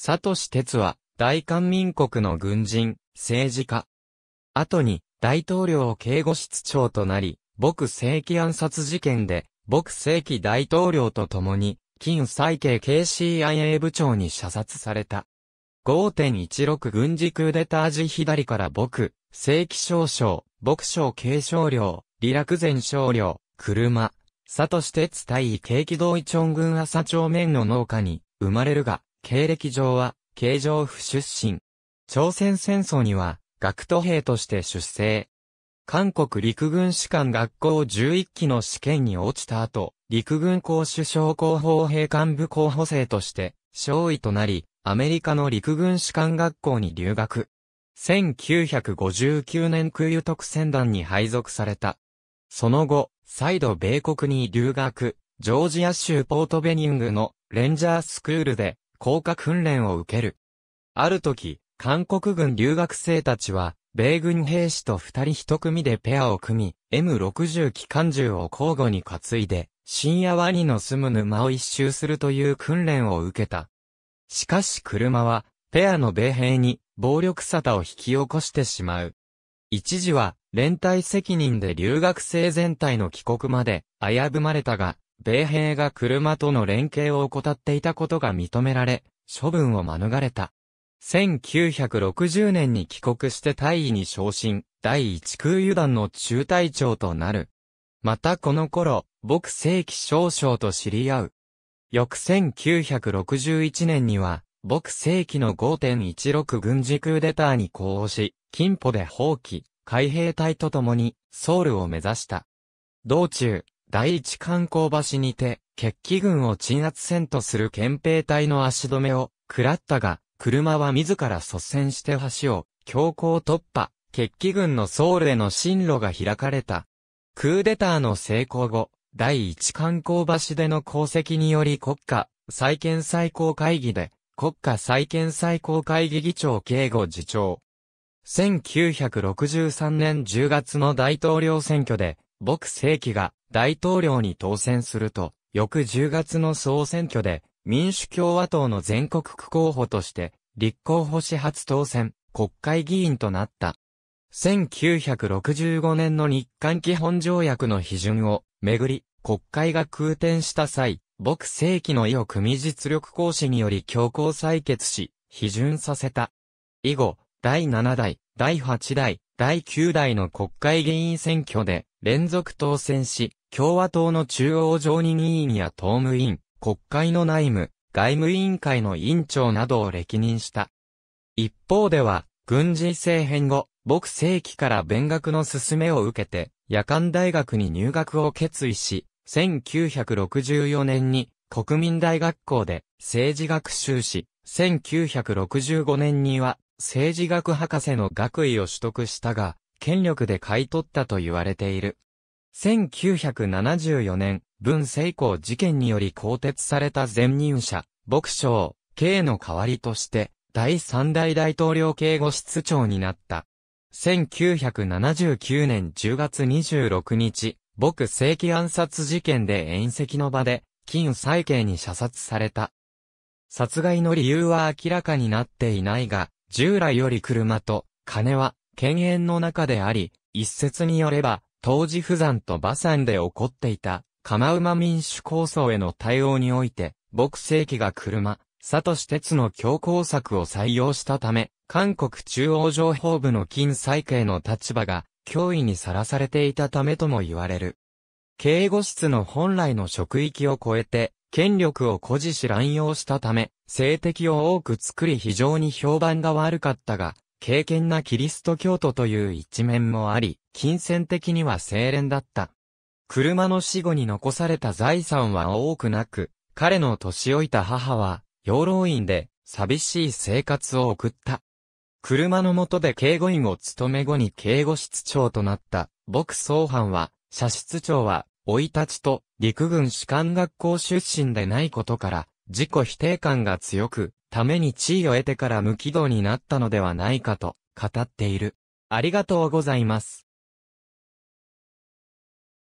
佐藤市哲は、大韓民国の軍人、政治家。後に、大統領警護室長となり、僕正規暗殺事件で、僕正規大統領と共に、金再慶 KCIA 部長に射殺された。5.16軍事クーデター時左から僕、正規少将、僕将軽少領、李楽前少領、車、佐都市哲対い景気同意軍朝町面の農家に生まれるが、経歴上は、経常府出身。朝鮮戦争には、学徒兵として出征。韓国陸軍士官学校11期の試験に落ちた後、陸軍公主将候補兵幹部候補生として、少尉となり、アメリカの陸軍士官学校に留学。1959年空輸特戦団に配属された。その後、再度米国に留学、ジョージア州ポートベニングのレンジャースクールで降下訓練を受ける。ある時、韓国軍留学生たちは、米軍兵士と二人一組でペアを組み、M60 機関銃を交互に担いで、深夜ワニの住む沼を一周するという訓練を受けた。しかし車は、ペアの米兵に暴力沙汰を引き起こしてしまう。一時は、連帯責任で留学生全体の帰国まで危ぶまれたが、米兵が車との連携を怠っていたことが認められ、処分を免れた。1960年に帰国して大尉に昇進、第一空油団の中隊長となる。またこの頃、僕正規少将と知り合う。翌1961年には、僕正規の5.16軍事クーデターに呼応し、金歩で放棄、海兵隊と共に、ソウルを目指した。道中、第一観光橋にて、決起軍を鎮圧戦とする憲兵隊の足止めを食らったが、車は自ら率先して橋を強行突破、決起軍のソウルへの進路が開かれた。クーデターの成功後、第一観光橋での功績により国家再建最高会議で、国家再建最高会議議長警護次長。1963年10月の大統領選挙で、僕世紀が大統領に当選すると、翌10月の総選挙で民主共和党の全国区候補として立候補し初当選、国会議員となった。1965年の日韓基本条約の批准をめぐり、国会が空転した際、僕世紀の意を組み実力行使により強行採決し、批准させた。以後、第7代、第8代、第9代の国会議員選挙で連続当選し、共和党の中央常任委員や党務委員、国会の内務、外務委員会の委員長などを歴任した。一方では、軍事政変後、牧世紀から勉学の勧めを受けて、夜間大学に入学を決意し、1964年に国民大学校で政治学習し、1965年には政治学博士の学位を取得したが、権力で買い取ったと言われている。1974年、文成公事件により更迭された前任者、牧将、K の代わりとして、第三代大統領警護室長になった。1979年10月26日、僕正規暗殺事件で遠席の場で、金再慶に射殺された。殺害の理由は明らかになっていないが、従来より車と金は犬猿の中であり、一説によれば、当時不山と馬山で起こっていた、釜馬民主構想への対応において、牧世紀が車、佐藤鉄の強行策を採用したため、韓国中央情報部の金再慶の立場が、脅威にさらされていたためとも言われる。警護室の本来の職域を超えて、権力を誇示し乱用したため、性敵を多く作り非常に評判が悪かったが、敬虔なキリスト教徒という一面もあり、金銭的には清廉だった。車の死後に残された財産は多くなく、彼の年老いた母は、養老院で、寂しい生活を送った。車の下で警護員を務め後に警護室長となった、牧総藩は、社室長は、老いたちと、陸軍士官学校出身でないことから、自己否定感が強く、ために地位を得てから無軌道になったのではないかと語っている。ありがとうございます。